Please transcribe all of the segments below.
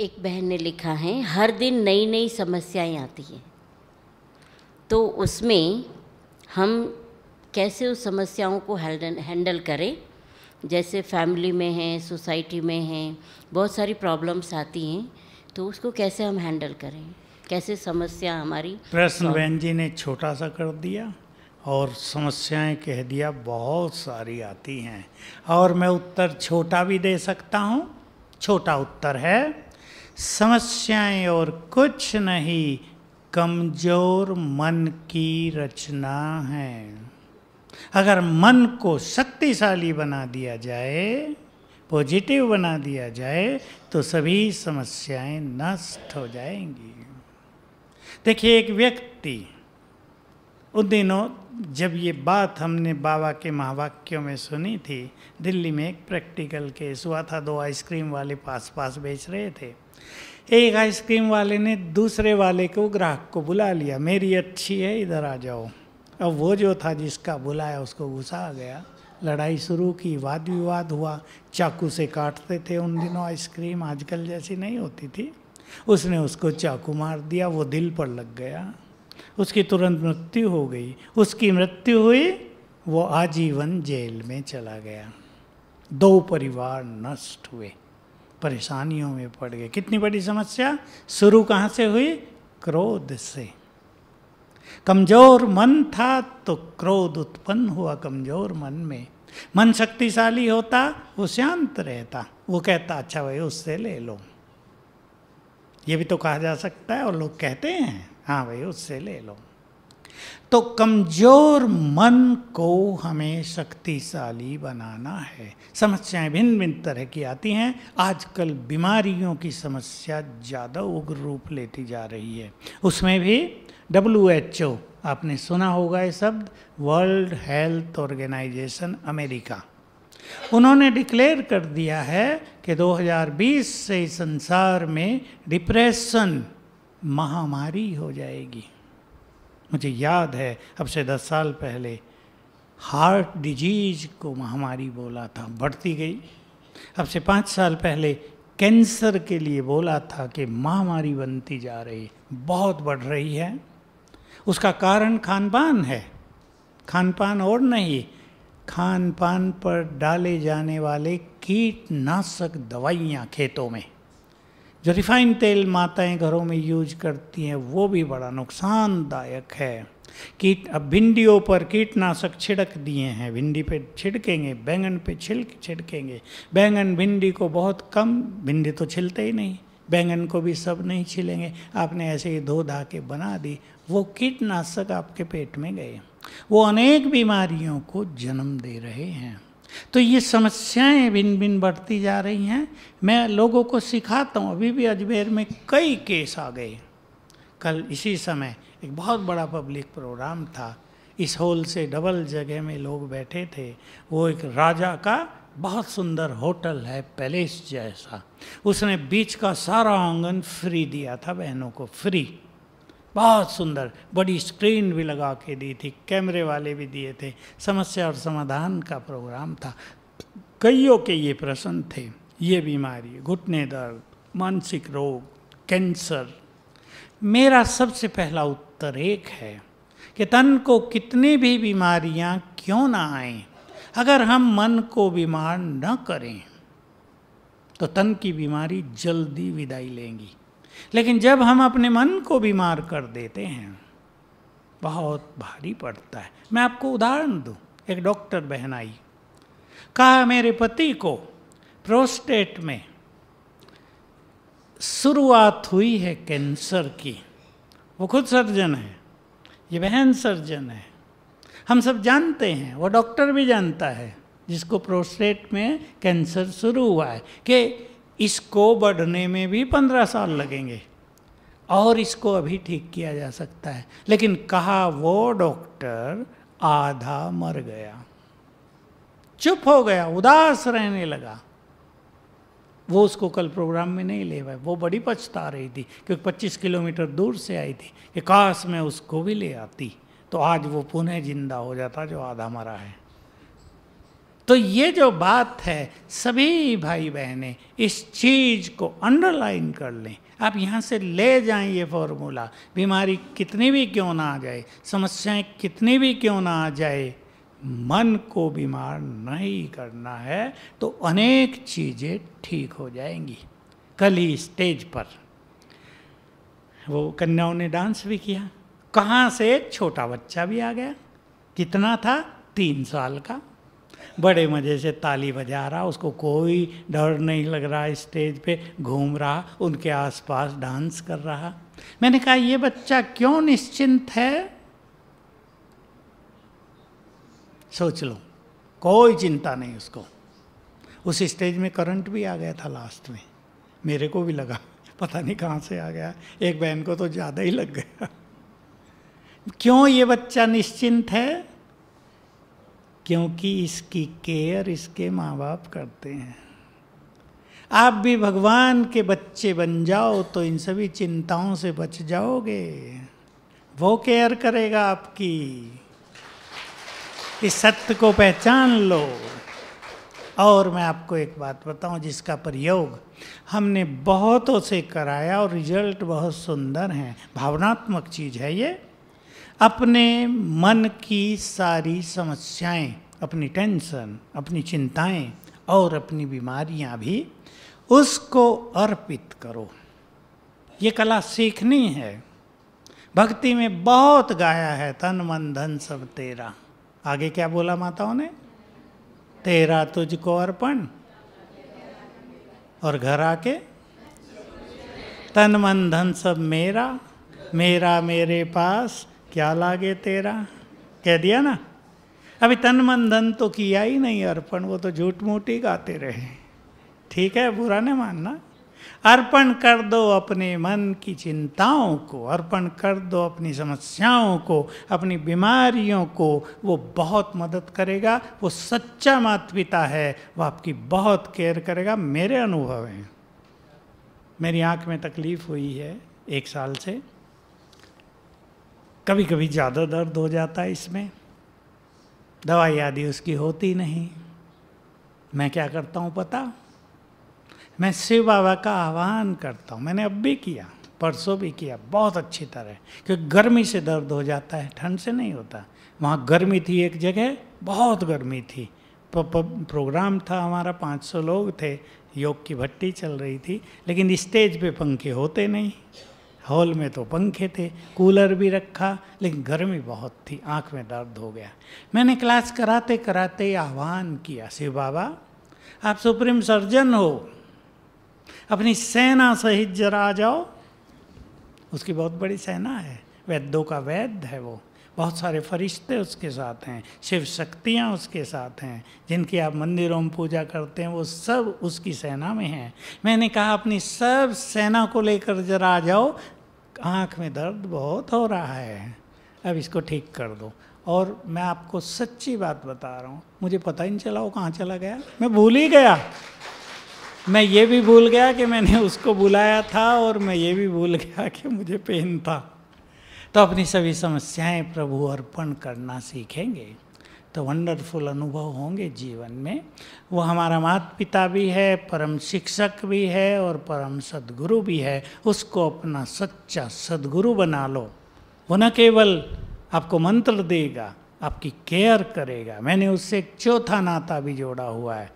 एक बहन ने लिखा है हर दिन नई नई समस्याएं आती हैं तो उसमें हम कैसे उस समस्याओं को हैंडल करें जैसे फैमिली में हैं सोसाइटी में हैं बहुत सारी प्रॉब्लम्स आती हैं तो उसको कैसे हम हैंडल करें कैसे समस्या हमारी प्रश्न बहन जी ने छोटा सा कर दिया और समस्याएं कह दिया बहुत सारी आती हैं और मैं उत्तर छोटा भी दे सकता हूँ छोटा उत्तर है समस्याएं और कुछ नहीं कमजोर मन की रचना है अगर मन को शक्तिशाली बना दिया जाए पॉजिटिव बना दिया जाए तो सभी समस्याएं नष्ट हो जाएंगी देखिए एक व्यक्ति उन दिनों जब ये बात हमने बाबा के महावाक्यों में सुनी थी दिल्ली में एक प्रैक्टिकल केस हुआ था दो आइसक्रीम वाले पास पास बेच रहे थे एक आइसक्रीम वाले ने दूसरे वाले को ग्राहक को बुला लिया मेरी अच्छी है इधर आ जाओ अब वो जो था जिसका बुलाया उसको घुसा गया लड़ाई शुरू की वाद विवाद हुआ चाकू से काटते थे उन दिनों आइसक्रीम आजकल जैसी नहीं होती थी उसने उसको चाकू मार दिया वो दिल पर लग गया उसकी तुरंत मृत्यु हो गई उसकी मृत्यु हुई वो आजीवन जेल में चला गया दो परिवार नष्ट हुए परेशानियों में पड़ गए कितनी बड़ी समस्या शुरू कहाँ से हुई क्रोध से कमजोर मन था तो क्रोध उत्पन्न हुआ कमजोर मन में मन शक्तिशाली होता वो शांत रहता वो कहता अच्छा भाई उससे ले लो ये भी तो कहा जा सकता है और लोग कहते हैं हाँ भाई उससे ले लो तो कमजोर मन को हमें शक्तिशाली बनाना है समस्याएं भिन्न भिन्न तरह की आती हैं आजकल बीमारियों की समस्या ज़्यादा उग्र रूप लेती जा रही है उसमें भी डब्ल्यू एच ओ आपने सुना होगा ये शब्द वर्ल्ड हेल्थ ऑर्गेनाइजेशन अमेरिका उन्होंने डिक्लेयर कर दिया है कि 2020 से संसार में डिप्रेशन महामारी हो जाएगी मुझे याद है अब से दस साल पहले हार्ट डिजीज को महामारी बोला था बढ़ती गई अब से पाँच साल पहले कैंसर के लिए बोला था कि महामारी बनती जा रही बहुत बढ़ रही है उसका कारण खान पान है खान पान और नहीं खान पान पर डाले जाने वाले कीटनाशक दवाइयाँ खेतों में जो रिफाइंड तेल माताएं घरों में यूज करती हैं वो भी बड़ा नुकसानदायक है कीट अब भिंडियों पर कीटनाशक छिड़क दिए हैं भिंडी पे छिड़केंगे बैंगन पे छिड़क छिड़केंगे बैंगन भिंडी को बहुत कम भिंडी तो छिलते ही नहीं बैंगन को भी सब नहीं छिलेंगे आपने ऐसे ही धो धा के बना दी वो कीटनाशक आपके पेट में गए वो अनेक बीमारियों को जन्म दे रहे हैं तो ये समस्याएं भिन्न भिन्न बढ़ती जा रही हैं मैं लोगों को सिखाता हूँ अभी भी अजमेर में कई केस आ गए कल इसी समय एक बहुत बड़ा पब्लिक प्रोग्राम था इस हॉल से डबल जगह में लोग बैठे थे वो एक राजा का बहुत सुंदर होटल है पैलेस जैसा उसने बीच का सारा आंगन फ्री दिया था बहनों को फ्री बहुत सुंदर बड़ी स्क्रीन भी लगा के दी थी कैमरे वाले भी दिए थे समस्या और समाधान का प्रोग्राम था कईयों के ये प्रश्न थे ये बीमारी घुटने दर्द मानसिक रोग कैंसर मेरा सबसे पहला उत्तर एक है कि तन को कितनी भी बीमारियां क्यों ना आए अगर हम मन को बीमार न करें तो तन की बीमारी जल्दी विदाई लेंगी लेकिन जब हम अपने मन को बीमार कर देते हैं बहुत भारी पड़ता है मैं आपको उदाहरण दूं एक डॉक्टर बहन आई कहा मेरे पति को प्रोस्टेट में शुरुआत हुई है कैंसर की वो खुद सर्जन है ये बहन सर्जन है हम सब जानते हैं वो डॉक्टर भी जानता है जिसको प्रोस्टेट में कैंसर शुरू हुआ है कि इसको बढ़ने में भी पंद्रह साल लगेंगे और इसको अभी ठीक किया जा सकता है लेकिन कहा वो डॉक्टर आधा मर गया चुप हो गया उदास रहने लगा वो उसको कल प्रोग्राम में नहीं ले पाए वो बड़ी पछता रही थी क्योंकि 25 किलोमीटर दूर से आई थी कि काश मैं उसको भी ले आती तो आज वो पुनः जिंदा हो जाता जो आधा मरा है तो ये जो बात है सभी भाई बहनें इस चीज़ को अंडरलाइन कर लें आप यहाँ से ले जाएं ये फॉर्मूला बीमारी कितनी भी क्यों ना आ जाए समस्याएं कितनी भी क्यों ना आ जाए मन को बीमार नहीं करना है तो अनेक चीज़ें ठीक हो जाएंगी कल ही स्टेज पर वो कन्याओं ने डांस भी किया कहाँ से छोटा बच्चा भी आ गया कितना था तीन साल का बड़े मज़े से ताली बजा रहा उसको कोई डर नहीं लग रहा स्टेज पे घूम रहा उनके आसपास डांस कर रहा मैंने कहा ये बच्चा क्यों निश्चिंत है सोच लो कोई चिंता नहीं उसको उस स्टेज में करंट भी आ गया था लास्ट में मेरे को भी लगा पता नहीं कहाँ से आ गया एक बहन को तो ज़्यादा ही लग गया क्यों ये बच्चा निश्चिंत है क्योंकि इसकी केयर इसके माँ बाप करते हैं आप भी भगवान के बच्चे बन जाओ तो इन सभी चिंताओं से बच जाओगे वो केयर करेगा आपकी इस सत्य को पहचान लो और मैं आपको एक बात बताऊं जिसका प्रयोग हमने बहुतों से कराया और रिजल्ट बहुत सुंदर हैं भावनात्मक चीज़ है ये अपने मन की सारी समस्याएं, अपनी टेंशन अपनी चिंताएं और अपनी बीमारियां भी उसको अर्पित करो ये कला सीखनी है भक्ति में बहुत गाया है तन मन धन सब तेरा आगे क्या बोला माताओं ने तेरा तुझको अर्पण और घर आके तन मन धन सब मेरा मेरा मेरे पास क्या लागे तेरा कह दिया ना अभी तन मन धन तो किया ही नहीं अर्पण वो तो झूठ मूठ ही गाते रहे ठीक है बुरा नहीं मानना अर्पण कर दो अपने मन की चिंताओं को अर्पण कर दो अपनी समस्याओं को अपनी बीमारियों को वो बहुत मदद करेगा वो सच्चा माता पिता है वो आपकी बहुत केयर करेगा मेरे अनुभव हैं मेरी आँख में तकलीफ हुई है एक साल से कभी कभी ज़्यादा दर्द हो जाता है इसमें दवाई आदि उसकी होती नहीं मैं क्या करता हूँ पता मैं शिव बाबा का आह्वान करता हूँ मैंने अब भी किया परसों भी किया बहुत अच्छी तरह क्योंकि गर्मी से दर्द हो जाता है ठंड से नहीं होता वहाँ गर्मी थी एक जगह बहुत गर्मी थी प, प, प्रोग्राम था हमारा 500 लोग थे योग की भट्टी चल रही थी लेकिन स्टेज पे पंखे होते नहीं हॉल में तो पंखे थे कूलर भी रखा लेकिन गर्मी बहुत थी आँख में दर्द हो गया मैंने क्लास कराते कराते आह्वान किया शिव बाबा आप सुप्रीम सर्जन हो अपनी सेना सहित जरा आ जाओ उसकी बहुत बड़ी सेना है वैद्यों का वैद्य है वो बहुत सारे फरिश्ते उसके साथ हैं शिव शक्तियाँ उसके साथ हैं जिनकी आप मंदिरों में पूजा करते हैं वो सब उसकी सेना में हैं मैंने कहा अपनी सब सेना को लेकर जरा आ जाओ आँख में दर्द बहुत हो रहा है अब इसको ठीक कर दो और मैं आपको सच्ची बात बता रहा हूँ मुझे पता ही नहीं चला वो कहाँ चला गया मैं भूल ही गया मैं ये भी भूल गया कि मैंने उसको बुलाया था और मैं ये भी भूल गया कि मुझे पेन था तो अपनी सभी समस्याएं प्रभु अर्पण करना सीखेंगे तो वंडरफुल अनुभव होंगे जीवन में वो हमारा माता पिता भी है परम शिक्षक भी है और परम सदगुरु भी है उसको अपना सच्चा सदगुरु बना लो वो न केवल आपको मंत्र देगा आपकी केयर करेगा मैंने उससे एक चौथा नाता भी जोड़ा हुआ है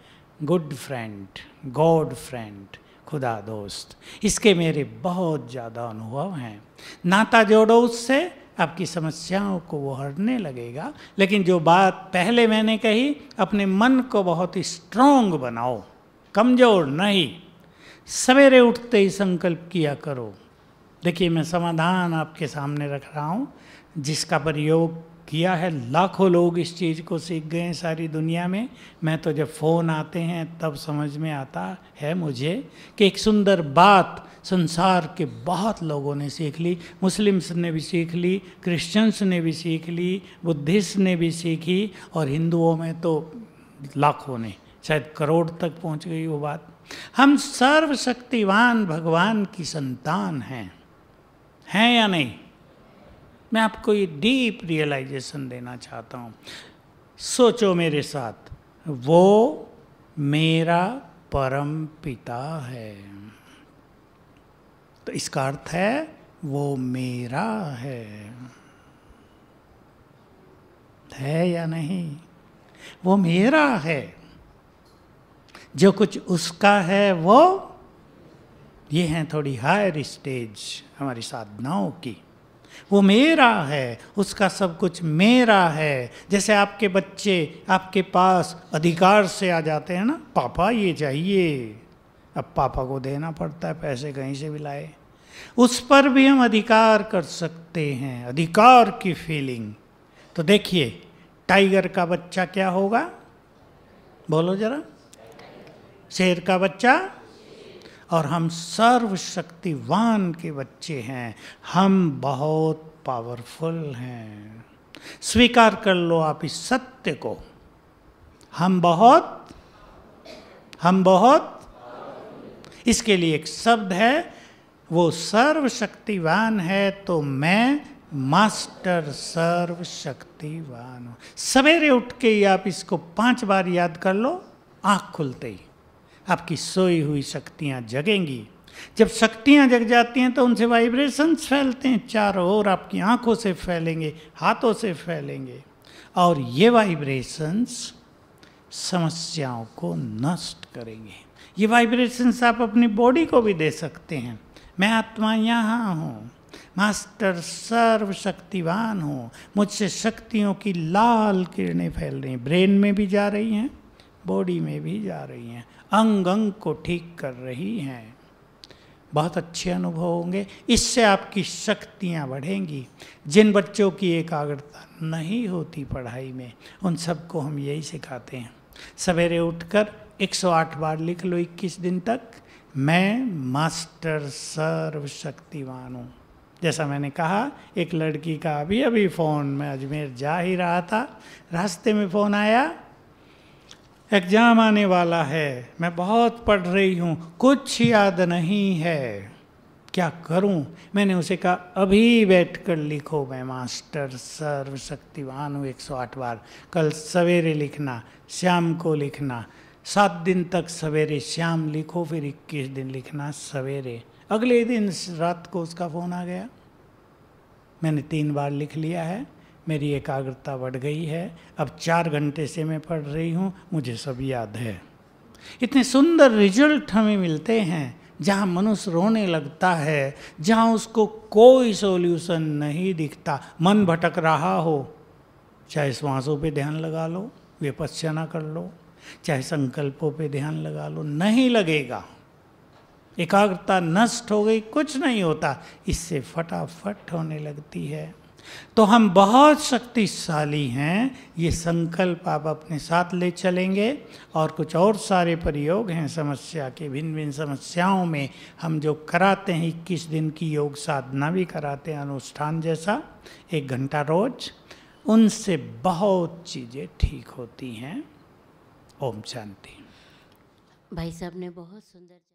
गुड फ्रेंड गॉड फ्रेंड खुदा दोस्त इसके मेरे बहुत ज़्यादा अनुभव हैं नाता जोड़ो उससे आपकी समस्याओं को वो हरने लगेगा लेकिन जो बात पहले मैंने कही अपने मन को बहुत स्ट्रांग बनाओ कमज़ोर नहीं सवेरे उठते ही संकल्प किया करो देखिए मैं समाधान आपके सामने रख रहा हूँ जिसका प्रयोग किया है लाखों लोग इस चीज़ को सीख गए हैं सारी दुनिया में मैं तो जब फ़ोन आते हैं तब समझ में आता है मुझे कि एक सुंदर बात संसार के बहुत लोगों ने सीख ली मुस्लिम्स ने भी सीख ली क्रिश्चियंस ने भी सीख ली बुद्धिस्ट ने भी सीखी और हिंदुओं में तो लाखों ने शायद करोड़ तक पहुंच गई वो बात हम सर्वशक्तिवान भगवान की संतान हैं हैं या नहीं मैं आपको ये डीप रियलाइजेशन देना चाहता हूँ सोचो मेरे साथ वो मेरा परम पिता है तो इसका अर्थ है वो मेरा है है या नहीं वो मेरा है जो कुछ उसका है वो ये हैं थोड़ी हायर स्टेज हमारी साधनाओं की वो मेरा है उसका सब कुछ मेरा है जैसे आपके बच्चे आपके पास अधिकार से आ जाते हैं ना पापा ये चाहिए अब पापा को देना पड़ता है पैसे कहीं से भी लाए उस पर भी हम अधिकार कर सकते हैं अधिकार की फीलिंग तो देखिए टाइगर का बच्चा क्या होगा बोलो जरा शेर का बच्चा और हम सर्वशक्तिवान के बच्चे हैं हम बहुत पावरफुल हैं स्वीकार कर लो आप इस सत्य को हम बहुत हम बहुत इसके लिए एक शब्द है वो सर्वशक्तिवान है तो मैं मास्टर सर्वशक्तिवान हूं सवेरे उठ के ही आप इसको पांच बार याद कर लो आंख खुलते ही आपकी सोई हुई शक्तियाँ जगेंगी जब शक्तियाँ जग जाती हैं तो उनसे वाइब्रेशंस फैलते हैं चारों ओर आपकी आँखों से फैलेंगे हाथों से फैलेंगे और ये वाइब्रेशंस समस्याओं को नष्ट करेंगे ये वाइब्रेशंस आप अपनी बॉडी को भी दे सकते हैं मैं आत्मा यहाँ हूँ मास्टर सर्वशक्तिवान हूँ मुझसे शक्तियों की लाल किरणें फैल रही हैं ब्रेन में भी जा रही हैं बॉडी में भी जा रही हैं अंग अंग को ठीक कर रही हैं बहुत अच्छे अनुभव होंगे इससे आपकी शक्तियाँ बढ़ेंगी जिन बच्चों की एकाग्रता नहीं होती पढ़ाई में उन सबको हम यही सिखाते हैं सवेरे उठकर 108 बार लिख लो 21 दिन तक मैं मास्टर सर्वशक्तिवान हूँ जैसा मैंने कहा एक लड़की का अभी अभी फ़ोन में अजमेर जा ही रहा था रास्ते में फ़ोन आया एग्जाम आने वाला है मैं बहुत पढ़ रही हूँ कुछ याद नहीं है क्या करूँ मैंने उसे कहा अभी बैठ कर लिखो मैं मास्टर सर्वशक्तिवान हूँ एक सौ आठ बार कल सवेरे लिखना श्याम को लिखना सात दिन तक सवेरे श्याम लिखो फिर इक्कीस दिन लिखना सवेरे अगले दिन रात को उसका फ़ोन आ गया मैंने तीन बार लिख लिया है मेरी एकाग्रता बढ़ गई है अब चार घंटे से मैं पढ़ रही हूँ मुझे सब याद है इतने सुंदर रिजल्ट हमें मिलते हैं जहाँ मनुष्य रोने लगता है जहाँ उसको कोई सॉल्यूशन नहीं दिखता मन भटक रहा हो चाहे श्वासों पे ध्यान लगा लो विपस्यना कर लो चाहे संकल्पों पे ध्यान लगा लो नहीं लगेगा एकाग्रता नष्ट हो गई कुछ नहीं होता इससे फटाफट होने लगती है तो हम बहुत शक्तिशाली हैं ये संकल्प आप अपने साथ ले चलेंगे और कुछ और सारे प्रयोग हैं समस्या के भिन्न भिन्न समस्याओं में हम जो कराते हैं इक्कीस दिन की योग साधना भी कराते हैं अनुष्ठान जैसा एक घंटा रोज उनसे बहुत चीज़ें ठीक होती हैं ओम शांति भाई साहब ने बहुत सुंदर